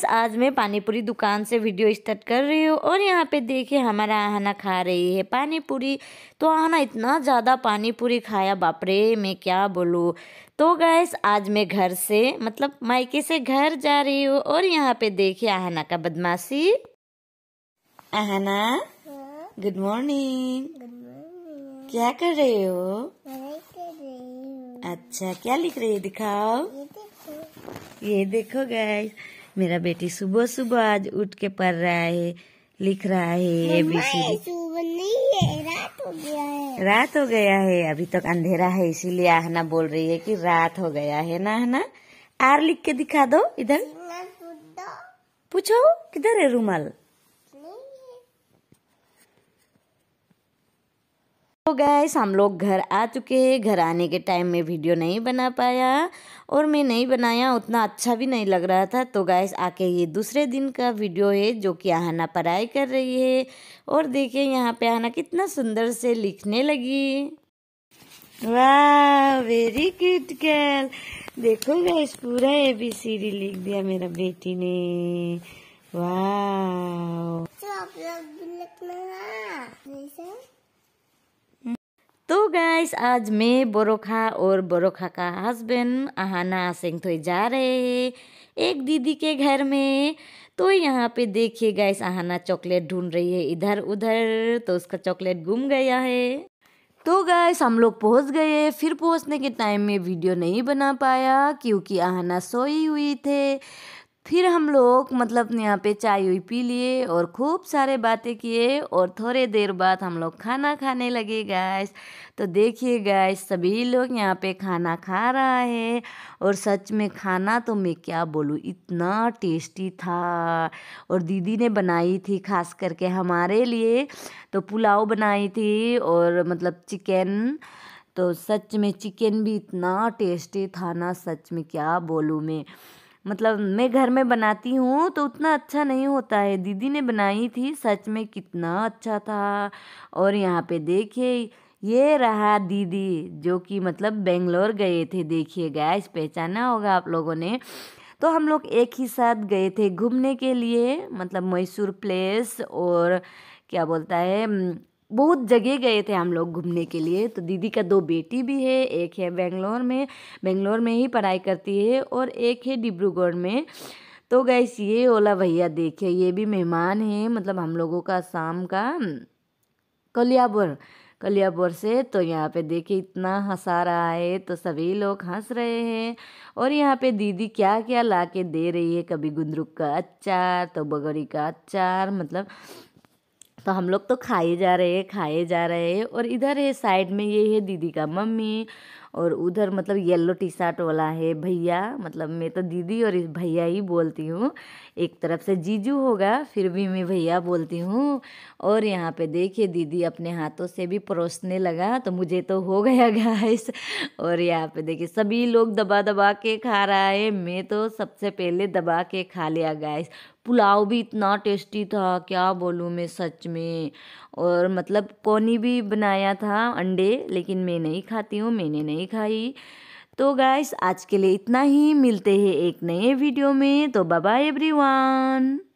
guys आज मैं पानीपुरी दुकान से वीडियो स्टार्ट कर रही हूँ और यहाँ पे देखिए हमारा आहना खा रही है पानीपुरी तो आहना इतना ज़्यादा पानीपुरी खाया बापरे मैं क्या बोलूँ तो गैस आज मैं घर से मतलब मायके से घर जा रही हूँ और यहाँ पे देखिए आहना का बदमाशी आहना गुड मॉर्निंग क्या कर रहे हो अच्छा क्या लिख रही है दिखाओ ये देखो गैस मेरा बेटी सुबह सुबह आज उठ के पढ़ रहा है लिख रहा है एबीसीडी रात हो गया है रात हो गया है अभी तक अंधेरा है इसीलिए आहना बोल रही है कि रात हो गया है ना ना आर लिख के दिखा दो इधर पूछो किधर है रूमाल तो गैस हम लोग घर आ चुके हैं घर आने के टाइम में वीडियो नहीं बना पाया और मैं नहीं बनाया उतना अच्छा भी नहीं लग रहा था तो गैस आके ये दूसरे दिन का वीडियो है जो कि आहना पढ़ाई कर रही है और देखिए यहाँ पे आहना कितना सुंदर से लिखने लगी वाह वेरी क्यूट गर्ल देखो गैस पूरा ए बी सी डी लिख दिया मेरा बेटी ने वाह तो गाइस आज मैं बोरोखा और बोरोखा का हस्बैंड आहाना सिंह तो जा रहे हैं एक दीदी के घर में तो यहाँ पे देखिए गाइस आहाना चॉकलेट ढूंढ रही है इधर उधर तो उसका चॉकलेट गुम गया है तो गाइस हम लोग पहुँच गए फिर पहुँचने के टाइम में वीडियो नहीं बना पाया क्योंकि आहना सोई हुई थे फिर हम लोग मतलब यहाँ पे चाय वाय पी लिए और खूब सारे बातें किए और थोड़े देर बाद हम लोग खाना खाने लगे गैस तो देखिए गैस सभी लोग यहाँ पे खाना खा रहा है और सच में खाना तो मैं क्या बोलूँ इतना टेस्टी था और दीदी ने बनाई थी खास करके हमारे लिए तो पुलाव बनाई थी और मतलब चिकन तो सच में चिकन भी इतना टेस्टी था ना सच में क्या बोलूँ मैं मतलब मैं घर में बनाती हूँ तो उतना अच्छा नहीं होता है दीदी ने बनाई थी सच में कितना अच्छा था और यहाँ पे देखिए ये रहा दीदी जो कि मतलब बेंगलोर गए थे देखिए गैस पहचाना होगा आप लोगों ने तो हम लोग एक ही साथ गए थे घूमने के लिए मतलब मैसूर प्लेस और क्या बोलता है बहुत जगह गए थे हम लोग घूमने के लिए तो दीदी का दो बेटी भी है एक है बेंगलोर में बेंगलोर में ही पढ़ाई करती है और एक है डिब्रूगढ़ में तो गैस ये ओला भैया देखिए ये भी मेहमान है मतलब हम लोगों का शाम का कलियापुर कलियापुर से तो यहाँ पे देखिए इतना हंसा रहा है तो सभी लोग हंस रहे हैं और यहाँ पे दीदी क्या क्या ला के दे रही है कभी गुंदरुक का अचार तो बगड़ी का अचार मतलब तो हम लोग तो खाए जा रहे हैं खाए जा रहे हैं और इधर है साइड में ये है दीदी का मम्मी और उधर मतलब येलो टी शर्ट वाला है भैया मतलब मैं तो दीदी और भैया ही बोलती हूँ एक तरफ से जीजू होगा फिर भी मैं भैया बोलती हूँ और यहाँ पे देखिए दीदी अपने हाथों से भी परोसने लगा तो मुझे तो हो गया गैस और यहाँ पे देखिए सभी लोग दबा दबा के खा रहा है मैं तो सबसे पहले दबा के खा लिया गैस पुलाव भी इतना टेस्टी था क्या बोलूँ मैं सच में और मतलब कोनी भी बनाया था अंडे लेकिन मैं नहीं खाती हूँ मैंने नहीं खाई तो गाइस आज के लिए इतना ही मिलते हैं एक नए वीडियो में तो बाय एवरीवन